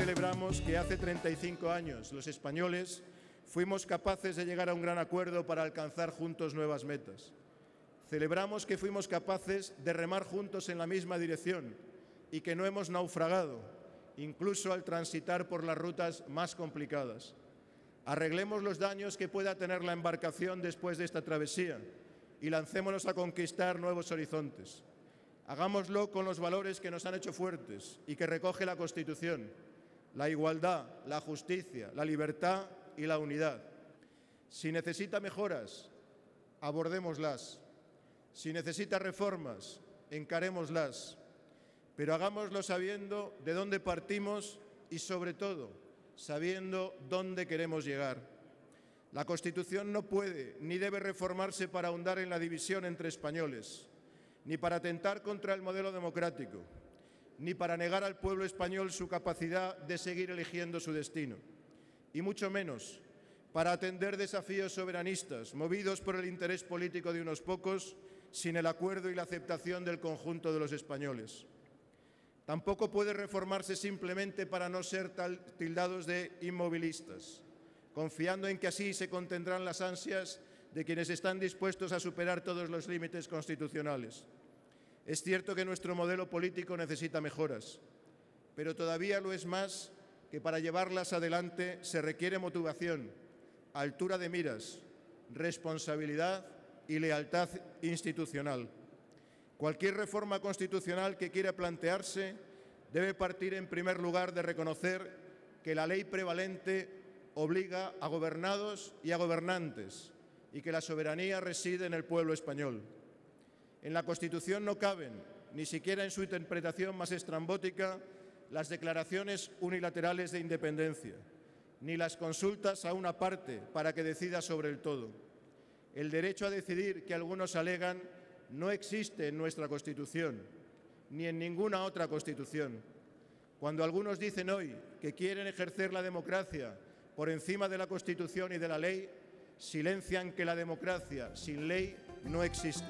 celebramos que hace 35 años los españoles fuimos capaces de llegar a un gran acuerdo para alcanzar juntos nuevas metas. Celebramos que fuimos capaces de remar juntos en la misma dirección y que no hemos naufragado, incluso al transitar por las rutas más complicadas. Arreglemos los daños que pueda tener la embarcación después de esta travesía y lancémonos a conquistar nuevos horizontes. Hagámoslo con los valores que nos han hecho fuertes y que recoge la Constitución, la igualdad, la justicia, la libertad y la unidad. Si necesita mejoras, abordémoslas. Si necesita reformas, encarémoslas. Pero hagámoslo sabiendo de dónde partimos y sobre todo sabiendo dónde queremos llegar. La Constitución no puede ni debe reformarse para ahondar en la división entre españoles, ni para atentar contra el modelo democrático, ni para negar al pueblo español su capacidad de seguir eligiendo su destino, y mucho menos para atender desafíos soberanistas movidos por el interés político de unos pocos sin el acuerdo y la aceptación del conjunto de los españoles. Tampoco puede reformarse simplemente para no ser tildados de inmovilistas, confiando en que así se contendrán las ansias de quienes están dispuestos a superar todos los límites constitucionales. Es cierto que nuestro modelo político necesita mejoras, pero todavía lo es más que para llevarlas adelante se requiere motivación, altura de miras, responsabilidad y lealtad institucional. Cualquier reforma constitucional que quiera plantearse debe partir en primer lugar de reconocer que la ley prevalente obliga a gobernados y a gobernantes y que la soberanía reside en el pueblo español. En la Constitución no caben, ni siquiera en su interpretación más estrambótica, las declaraciones unilaterales de independencia, ni las consultas a una parte para que decida sobre el todo. El derecho a decidir que algunos alegan no existe en nuestra Constitución, ni en ninguna otra Constitución. Cuando algunos dicen hoy que quieren ejercer la democracia por encima de la Constitución y de la ley, silencian que la democracia sin ley no existe.